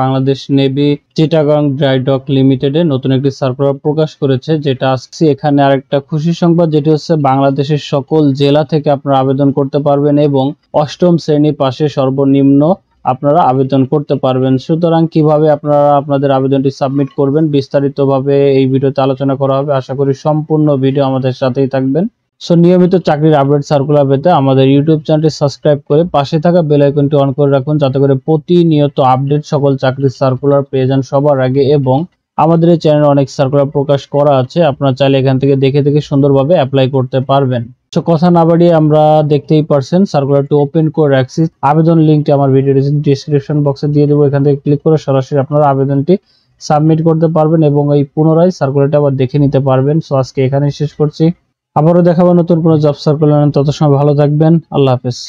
Bangladesh navy Chittagong dry dock এ নতুন একটি সার্কুলার প্রকাশ করেছে যেটা আসছে এখানে আরেকটা খুশি সংবাদ যেটি হচ্ছে বাংলাদেশের সকল জেলা থেকে আপনারা আবেদন করতে পারবেন এবং অষ্টম শ্রেণী পাশে সর্বনিম্ন আপনারা আবেদন করতে পারবেন সুতরাং কিভাবে আপনারা আপনাদের আবেদনটি সাবমিট করবেন বিস্তারিতভাবে এই ভিডিওতে আলোচনা করা হবে আশা করি সম্পূর্ণ ভিডিও আমাদের সাথেই থাকবেন সো নিয়মিত চাকরির আপডেট সার্কুলার পেতে আমাদের ইউটিউব চ্যানেলটি সাবস্ক্রাইব করে পাশে থাকা বেল আইকনটি অন করে রাখুন যাতে করে প্রতিনিয়ত আপডেট সকল চাকরির সার্কুলার পেয়ে যান সবার আগে এবং আমাদের এই চ্যানেলে অনেক সার্কুলার প্রকাশ করা আছে আপনারা চাইলে এখান থেকে দেখে দেখে সুন্দরভাবে অ্যাপ্লাই করতে পারবেন সো কথা না বাড়িয়ে আমরা দেখতেই পারছেন সার্কুলারটি ওপেন করে রাখছি আবেদন লিঙ্কটি আমার ভিডিও ডিসক্রিপশন বক্সে দিয়ে দেবো এখান থেকে ক্লিক করে সরাসরি আপনারা আবেদনটি সাবমিট করতে পারবেন এবং এই পুনরায় সার্কুলারটি আবার দেখে নিতে পারবেন সো আজকে এখানেই শেষ করছি আবারও দেখাবো নতুন কোনো জব সার্কুলার তত সময় ভালো থাকবেন আল্লাহ হাফেজ